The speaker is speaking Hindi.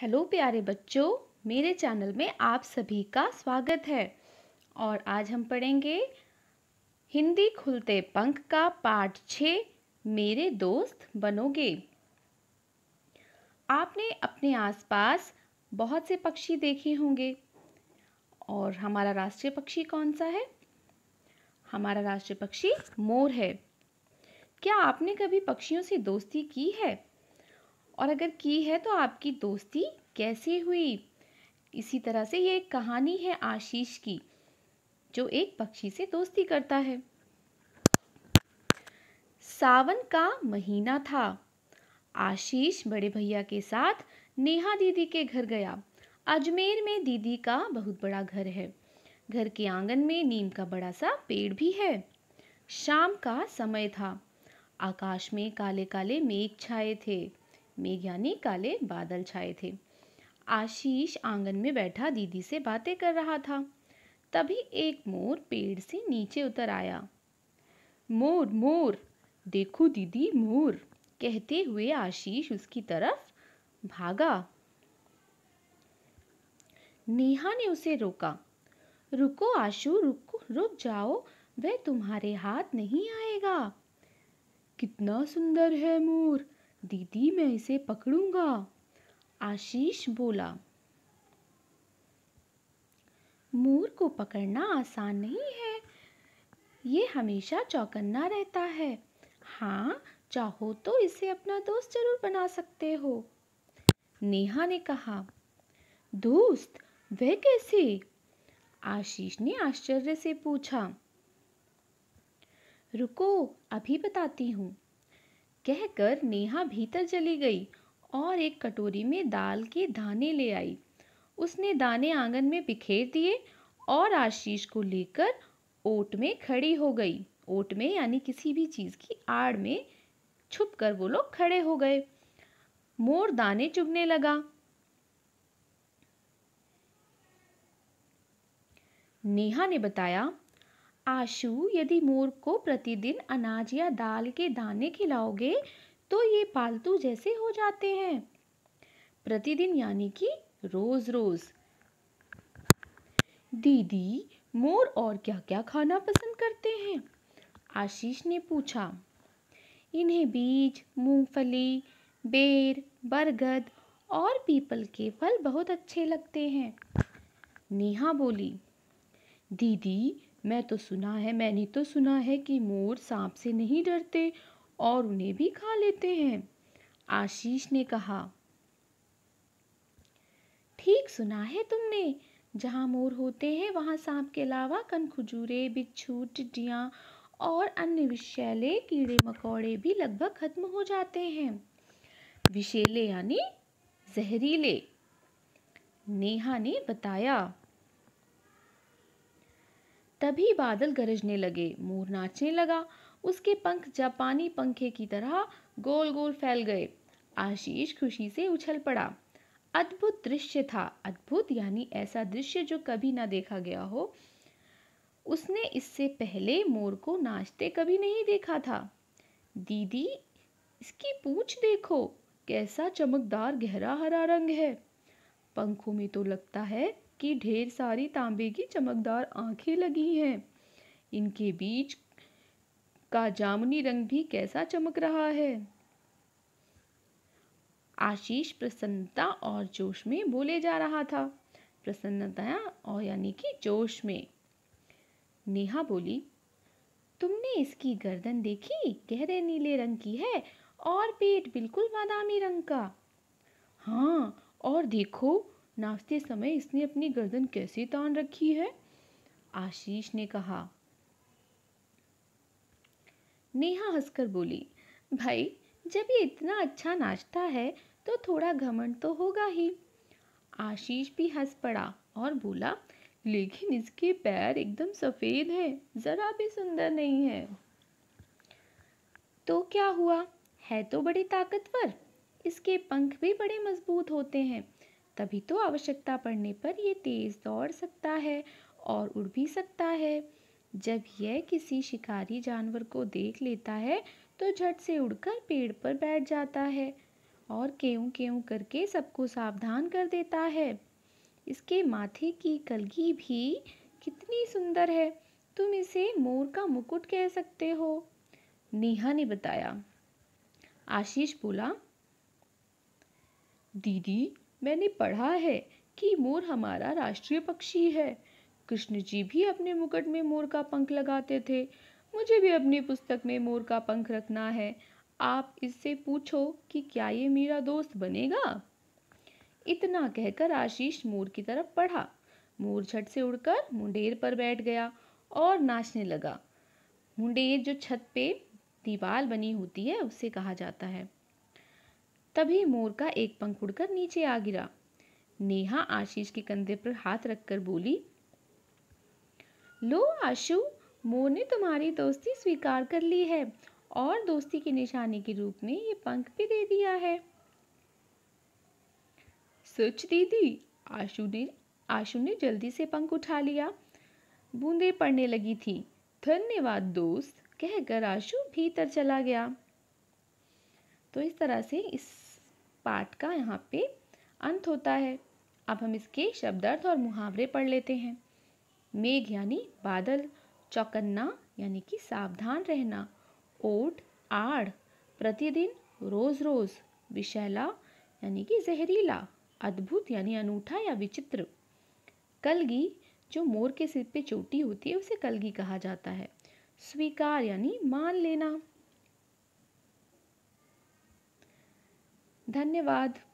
हेलो प्यारे बच्चों मेरे चैनल में आप सभी का स्वागत है और आज हम पढ़ेंगे हिंदी खुलते पंख का पाठ छ मेरे दोस्त बनोगे आपने अपने आसपास बहुत से पक्षी देखे होंगे और हमारा राष्ट्रीय पक्षी कौन सा है हमारा राष्ट्रीय पक्षी मोर है क्या आपने कभी पक्षियों से दोस्ती की है और अगर की है तो आपकी दोस्ती कैसे हुई इसी तरह से ये एक कहानी है आशीष की जो एक पक्षी से दोस्ती करता है सावन का महीना था आशीष बड़े भैया के साथ नेहा दीदी के घर गया अजमेर में दीदी का बहुत बड़ा घर है घर के आंगन में नीम का बड़ा सा पेड़ भी है शाम का समय था आकाश में काले काले मेघ छाए थे मेघ यानी काले बादल छाए थे आशीष आंगन में बैठा दीदी से बातें कर रहा था तभी एक मोर पेड़ से नीचे उतर आया मोर मोर देखो दीदी मोर कहते हुए आशीष उसकी तरफ भागा नेहा ने उसे रोका रुको आशु रुको रुक जाओ वह तुम्हारे हाथ नहीं आएगा कितना सुंदर है मोर दीदी मैं इसे पकड़ूंगा आशीष बोला मोर को पकड़ना आसान नहीं है ये हमेशा चौकन्ना रहता है हाँ चाहो तो इसे अपना दोस्त जरूर बना सकते हो नेहा ने कहा दोस्त वह कैसे आशीष ने आश्चर्य से पूछा रुको अभी बताती हूँ कहकर नेहा भीतर चली गई और एक कटोरी में दाल के दाने ले आई उसने दाने आंगन में बिखेर दिए और आशीष को लेकर ओट में खड़ी हो गई ओट में यानी किसी भी चीज़ की आड़ में छुप कर वो लोग खड़े हो गए मोर दाने चुगने लगा नेहा ने बताया आशु यदि मोर को प्रतिदिन अनाज या दाल के दाने खिलाओगे तो ये पालतू जैसे हो जाते हैं प्रतिदिन यानी कि रोज रोज दीदी मोर और क्या क्या खाना पसंद करते हैं आशीष ने पूछा इन्हें बीज मूंगफली बेर बरगद और पीपल के फल बहुत अच्छे लगते हैं नेहा बोली दीदी मैं तो सुना है मैंने तो सुना है कि मोर सांप से नहीं डरते और उन्हें भी खा लेते हैं आशीष ने कहा ठीक सुना है तुमने जहाँ मोर होते हैं वहाँ सांप के अलावा खजूरे बिच्छू टिड्डिया और अन्य विषैले कीड़े मकोड़े भी लगभग खत्म हो जाते हैं विषैले यानी जहरीले नेहा ने बताया तभी बादल गरजने लगे मोर नाचने लगा उसके पंख जापानी पंखे की तरह गोल गोल फैल गए आशीष खुशी से उछल पड़ा अद्भुत दृश्य था अद्भुत यानी ऐसा दृश्य जो कभी ना देखा गया हो उसने इससे पहले मोर को नाचते कभी नहीं देखा था दीदी इसकी पूछ देखो कैसा चमकदार गहरा हरा रंग है पंखों में तो लगता है कि ढेर सारी तांबे की चमकदार आंखें लगी हैं इनके बीच का जामुनी रंग भी कैसा चमक रहा है आशीष प्रसन्नता और जोश में बोले जा रहा था प्रसन्नता और यानी कि जोश में नेहा बोली तुमने इसकी गर्दन देखी गहरे नीले रंग की है और पेट बिल्कुल बादामी रंग का हाँ और देखो नाचते समय इसने अपनी गर्दन कैसे तान रखी है आशीष ने कहा नेहा हंसकर बोली भाई जब ये इतना अच्छा नाचता है तो थोड़ा घमंड तो होगा ही आशीष भी हंस पड़ा और बोला लेकिन इसके पैर एकदम सफ़ेद हैं ज़रा भी सुंदर नहीं है तो क्या हुआ है तो बड़ी ताकतवर इसके पंख भी बड़े मजबूत होते हैं तभी तो आवश्यकता पड़ने पर यह तेज़ दौड़ सकता है और उड़ भी सकता है जब यह किसी शिकारी जानवर को देख लेता है तो झट से उड़कर पेड़ पर बैठ जाता है और केऊ केऊ करके सबको सावधान कर देता है इसके माथे की कलगी भी कितनी सुंदर है तुम इसे मोर का मुकुट कह सकते हो नेहा ने बताया आशीष बोला दीदी मैंने पढ़ा है कि मोर हमारा राष्ट्रीय पक्षी है कृष्ण जी भी अपने मुकुट में मोर का पंख लगाते थे मुझे भी अपनी पुस्तक में मोर का पंख रखना है आप इससे पूछो कि क्या ये मेरा दोस्त बनेगा इतना कहकर आशीष मोर की तरफ पढ़ा मोर छठ से उड़कर मुंडेर पर बैठ गया और नाचने लगा मुंडेर जो छत पे दीवार बनी होती है उसे कहा जाता है तभी मोर का एक पंख उड़कर नीचे आ गिरा नेहा आशीष के कंधे पर हाथ रखकर बोली लो आशु मोर ने तुम्हारी दोस्ती स्वीकार कर ली है और दोस्ती के निशाने के रूप में ये पंख भी दे दिया है सच दीदी आशु ने आशु ने जल्दी से पंख उठा लिया बूंदे पड़ने लगी थी धन्यवाद दोस्त कहकर आशु भीतर चला गया तो इस तरह से इस पाठ का यहाँ पे अंत होता है अब हम इसके शब्दार्थ और मुहावरे पढ़ लेते हैं मेघ यानी बादल चौकन्ना यानी कि सावधान रहना ओट आड़ प्रतिदिन रोज़ रोज़ विशैला यानी कि जहरीला अद्भुत यानी अनूठा या विचित्र कलगी जो मोर के सिर पे चोटी होती है उसे कलगी कहा जाता है स्वीकार यानी मान लेना धन्यवाद